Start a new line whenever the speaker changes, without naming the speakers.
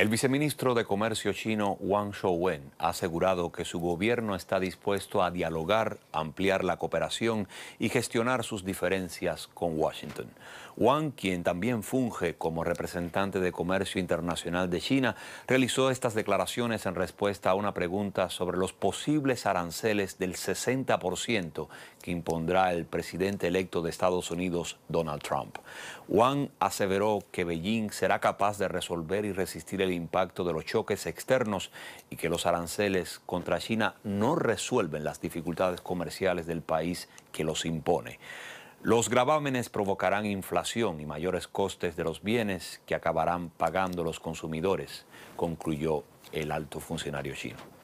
El viceministro de Comercio chino Wang Shouwen ha asegurado que su gobierno está dispuesto a dialogar, ampliar la cooperación y gestionar sus diferencias con Washington. Wang, quien también funge como representante de Comercio Internacional de China, realizó estas declaraciones en respuesta a una pregunta sobre los posibles aranceles del 60% que impondrá el presidente electo de Estados Unidos, Donald Trump. Wang aseveró que Beijing será capaz de resolver y resistir el impacto de los choques externos y que los aranceles contra China no resuelven las dificultades comerciales del país que los impone. Los gravámenes provocarán inflación y mayores costes de los bienes que acabarán pagando los consumidores, concluyó el alto funcionario chino.